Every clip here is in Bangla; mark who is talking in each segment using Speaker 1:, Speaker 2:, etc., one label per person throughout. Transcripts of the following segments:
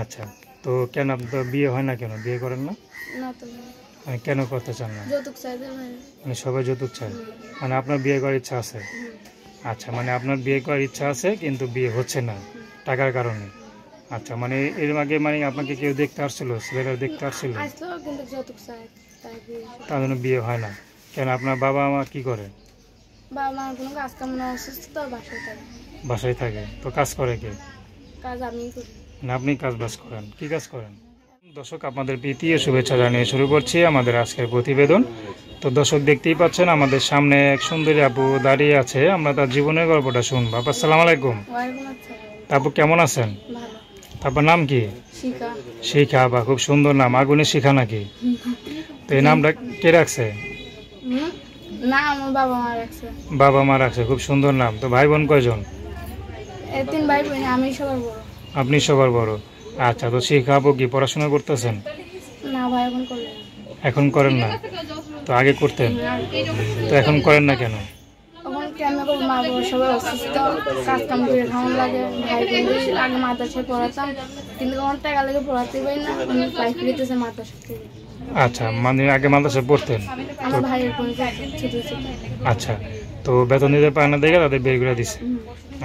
Speaker 1: আচ্ছা তো কেন আপনার বিয়ে হয় না কেন বিয়ে করেন না না মানে কেন করতে চান না মানে সবাই যৌতুক চায় মানে আপনার বিয়ে করার ইচ্ছা আছে আচ্ছা মানে আপনার বিয়ে করার ইচ্ছা আছে কিন্তু বিয়ে হচ্ছে না টাকার কারণে আচ্ছা মানে এর আগে মানে আপনাকে কেউ দেখতে আসছিল ছেলেরা দেখতে আসছিল আসলো কিন্তু যৌতুক বিয়ে তার জন্য বিয়ে হয় না কেন আপনার বাবা মা কি করে বাবা মার কোনো কাজ কাম অসুস্থ বাসায় থাকে বাসায় থাকে তো কাজ করে কে কাজ আমি না আপনি কাজ বাজ করেন কি কাজ করেন দর্শক আপনাদের প্রীতি শুভেচ্ছা জানিয়ে শুরু করছি আমাদের আজকের প্রতিবেদন তো দর্শক দেখতেই পাচ্ছেন আমাদের সামনে এক সুন্দরী আপু দাঁড়িয়ে আছে আমরা তার জীবনের গল্পটা শুনবো আপা সালাম আলাইকুম আপু কেমন আছেন আপনার নাম কি শিখা বা খুব সুন্দর নাম আগুনে শিখা নাকি তো এই নামটা কে রাখছে বাবা মা রাখছে খুব সুন্দর নাম তো ভাই বোন কয়জন তিন ভাই বোন আমি সবার বড় আপনি সবার বড় আচ্ছা তো শিখাবো কি পড়াশোনা করতেছেন না ভাই এখন এখন করেন না তো আগে করতেন তো এখন করেন না কেন সবাই অসুস্থ কাজ কাম করে লাগে ভাই বোন মাদ্রাসায় পড়াতাম টাকা লাগে পড়াতে পারি না আমি ফিরিতেছে মাদ্রাসা আচ্ছা মানে আগে মাদ্রাসায় পড়তেন আচ্ছা তো বেতন দিতে পায় না দেখে তাদের বের করে দিছে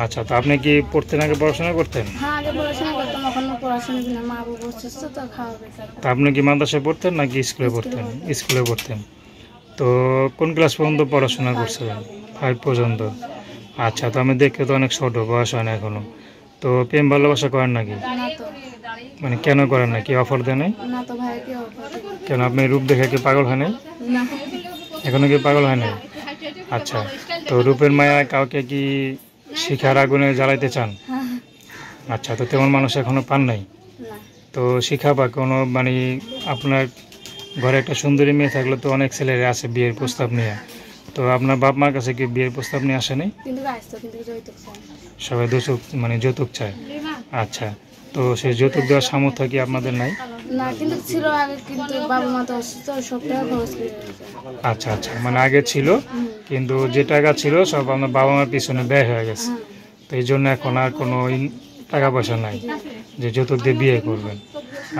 Speaker 1: আচ্ছা তো আপনি কি পড়তেন আগে পড়াশোনা করতেন হ্যাঁ, তা আপনি কি মাদ্রাসায় পড়তেন নাকি স্কুলে পড়তেন স্কুলে পড়তেন তো কোন ক্লাস পর্যন্ত পড়াশোনা করছিলেন ফাইভ পর্যন্ত আচ্ছা তো আমি দেখতে তো অনেক ছোট বয়স হয় না এখনো তো প্রেম ভালোবাসা করেন নাকি মানে কেন করেন না কি অফার দেয় নাই কেন আপনি রূপ দেখে কি পাগল হয় নাই এখনো কি পাগল হয় নাই আচ্ছা তো রূপের মায়া কাউকে কি শিখার আগুনে জ্বালাইতে চান আচ্ছা তো তেমন মানুষ এখনো পান নাই তো শিখা বা কোনো মানে আপনার ঘরে একটা সুন্দরী মেয়ে থাকলে তো অনেক ছেলেরা আছে বিয়ের প্রস্তাব নিয়ে তো আপনার বাপ মার কাছে কি বিয়ের প্রস্তাব নিয়ে আসেনি সবাই যৌতুক মানে যৌতুক চায় আচ্ছা তো সে যৌতুক দেওয়ার সামর্থ্য কি আপনাদের নাই আচ্ছা আচ্ছা মানে আগে ছিল কিন্তু যে টাকা ছিল সব আমার বাবা মার পিছনে ব্যয় হয়ে গেছে তো এই জন্য এখন আর কোনো টাকা পয়সা নাই যে যৌতুক দিয়ে বিয়ে করবেন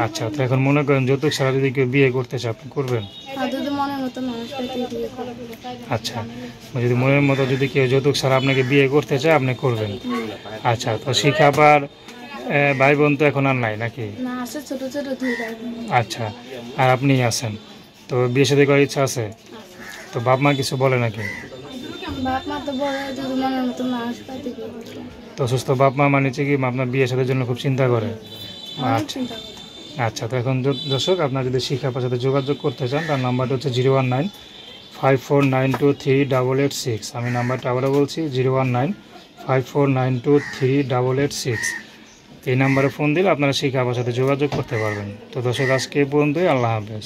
Speaker 1: আচ্ছা তো এখন মনে করেন যৌতুক ছাড়া যদি কেউ বিয়ে করতে চায় আপনি করবেন হ্যাঁ, আচ্ছা যদি মনের মতো যদি কেউ যৌতুক ছাড়া আপনাকে বিয়ে করতে চায় আপনি করবেন আচ্ছা তো শিখাবার ভাই বোন তো এখন আর নাই নাকি আচ্ছা আর আপনি আছেন তো বিয়ে সাথে করার ইচ্ছা আছে তো বাপ মা কিছু বলে নাকি তো সুস্থ অসুস্থ বাপ মা মানে কি আপনার বিয়ে সাথে জন্য খুব আচ্ছা। চিন্তা করে আচ্ছা তো এখন দর্শক আপনার যদি শিক্ষা সাথে যোগাযোগ করতে চান তার নাম্বারটা হচ্ছে zero one nine five four nine two three double eight six আমি নাম্বারটা আবারও বলছি zero one nine five four nine two three double eight six এই নাম্বারে ফোন দিলে আপনারা শিক্ষা সাথে যোগাযোগ করতে পারবেন তো দর্শক আজকে পর্যন্তই আল্লাহ হাফেজ